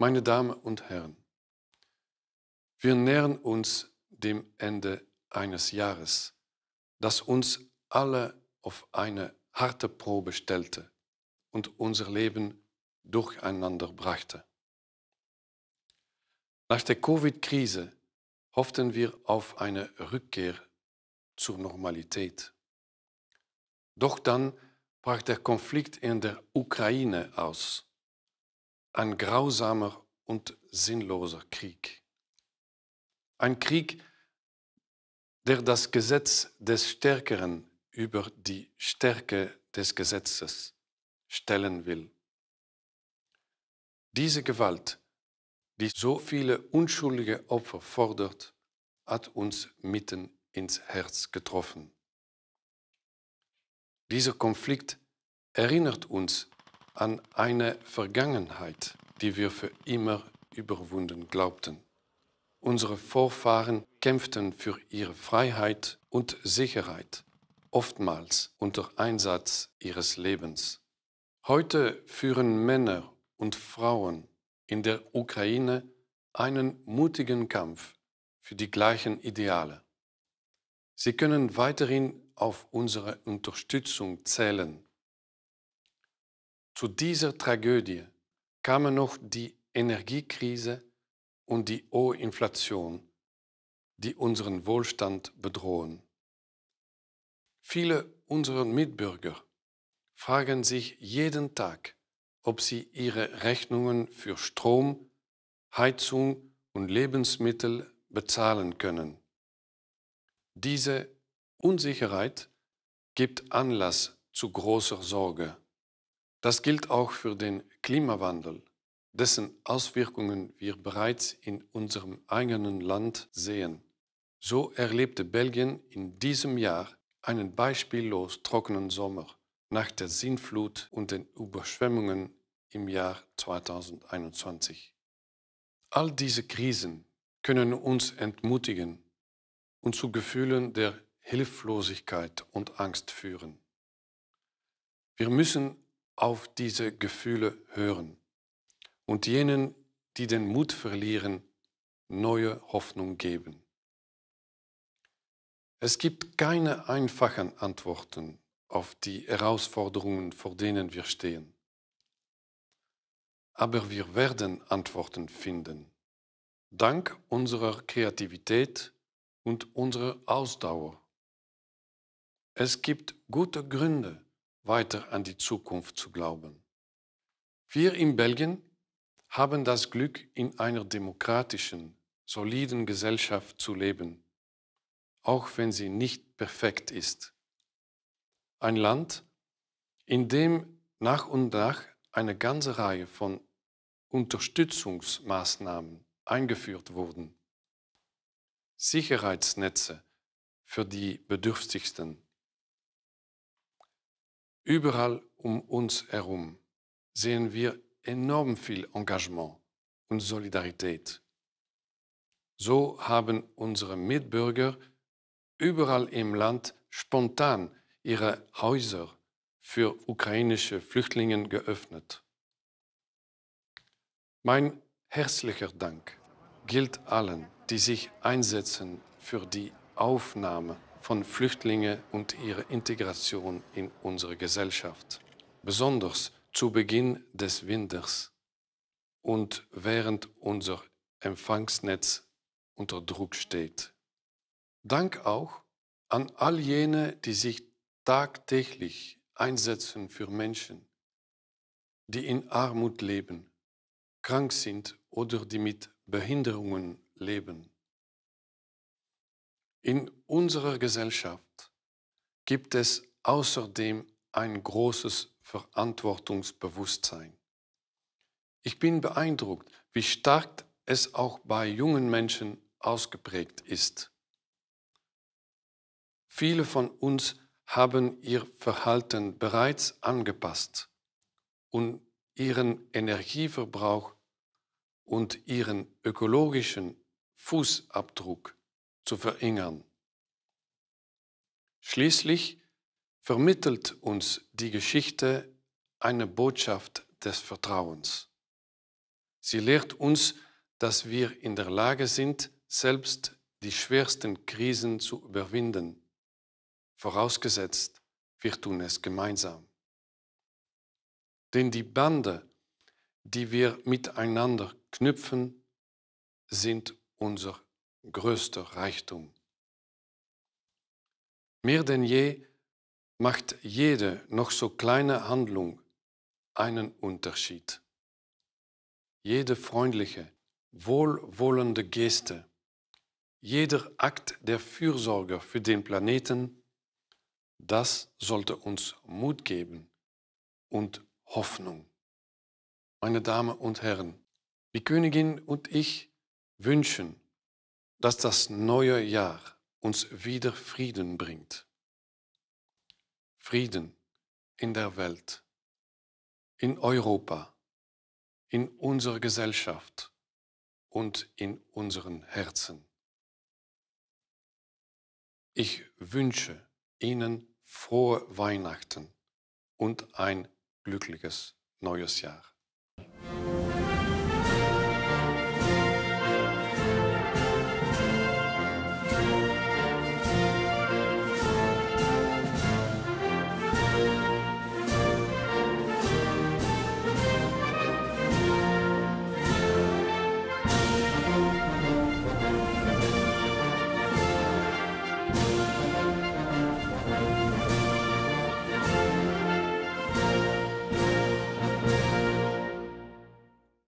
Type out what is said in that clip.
Meine Damen und Herren, wir nähern uns dem Ende eines Jahres, das uns alle auf eine harte Probe stellte und unser Leben durcheinander brachte. Nach der Covid-Krise hofften wir auf eine Rückkehr zur Normalität. Doch dann brach der Konflikt in der Ukraine aus ein grausamer und sinnloser Krieg. Ein Krieg, der das Gesetz des Stärkeren über die Stärke des Gesetzes stellen will. Diese Gewalt, die so viele unschuldige Opfer fordert, hat uns mitten ins Herz getroffen. Dieser Konflikt erinnert uns an eine Vergangenheit, die wir für immer überwunden glaubten. Unsere Vorfahren kämpften für ihre Freiheit und Sicherheit, oftmals unter Einsatz ihres Lebens. Heute führen Männer und Frauen in der Ukraine einen mutigen Kampf für die gleichen Ideale. Sie können weiterhin auf unsere Unterstützung zählen zu dieser Tragödie kamen noch die Energiekrise und die hohe Inflation, die unseren Wohlstand bedrohen. Viele unserer Mitbürger fragen sich jeden Tag, ob sie ihre Rechnungen für Strom, Heizung und Lebensmittel bezahlen können. Diese Unsicherheit gibt Anlass zu großer Sorge. Das gilt auch für den Klimawandel, dessen Auswirkungen wir bereits in unserem eigenen Land sehen. So erlebte Belgien in diesem Jahr einen beispiellos trockenen Sommer nach der Sintflut und den Überschwemmungen im Jahr 2021. All diese Krisen können uns entmutigen und zu Gefühlen der Hilflosigkeit und Angst führen. Wir müssen auf diese Gefühle hören und jenen, die den Mut verlieren, neue Hoffnung geben. Es gibt keine einfachen Antworten auf die Herausforderungen, vor denen wir stehen. Aber wir werden Antworten finden, dank unserer Kreativität und unserer Ausdauer. Es gibt gute Gründe, weiter an die Zukunft zu glauben. Wir in Belgien haben das Glück, in einer demokratischen, soliden Gesellschaft zu leben, auch wenn sie nicht perfekt ist. Ein Land, in dem nach und nach eine ganze Reihe von Unterstützungsmaßnahmen eingeführt wurden. Sicherheitsnetze für die Bedürftigsten Überall um uns herum sehen wir enorm viel Engagement und Solidarität. So haben unsere Mitbürger überall im Land spontan ihre Häuser für ukrainische Flüchtlinge geöffnet. Mein herzlicher Dank gilt allen, die sich einsetzen für die Aufnahme von Flüchtlingen und ihrer Integration in unsere Gesellschaft, besonders zu Beginn des Winters und während unser Empfangsnetz unter Druck steht. Dank auch an all jene, die sich tagtäglich einsetzen für Menschen, die in Armut leben, krank sind oder die mit Behinderungen leben. In unserer Gesellschaft gibt es außerdem ein großes Verantwortungsbewusstsein. Ich bin beeindruckt, wie stark es auch bei jungen Menschen ausgeprägt ist. Viele von uns haben ihr Verhalten bereits angepasst und ihren Energieverbrauch und ihren ökologischen Fußabdruck zu verringern. Schließlich vermittelt uns die Geschichte eine Botschaft des Vertrauens. Sie lehrt uns, dass wir in der Lage sind, selbst die schwersten Krisen zu überwinden, vorausgesetzt, wir tun es gemeinsam. Denn die Bande, die wir miteinander knüpfen, sind unser größter Reichtum. Mehr denn je macht jede noch so kleine Handlung einen Unterschied. Jede freundliche, wohlwollende Geste, jeder Akt der Fürsorge für den Planeten, das sollte uns Mut geben und Hoffnung. Meine Damen und Herren, die Königin und ich wünschen, dass das neue Jahr uns wieder Frieden bringt. Frieden in der Welt, in Europa, in unserer Gesellschaft und in unseren Herzen. Ich wünsche Ihnen frohe Weihnachten und ein glückliches neues Jahr.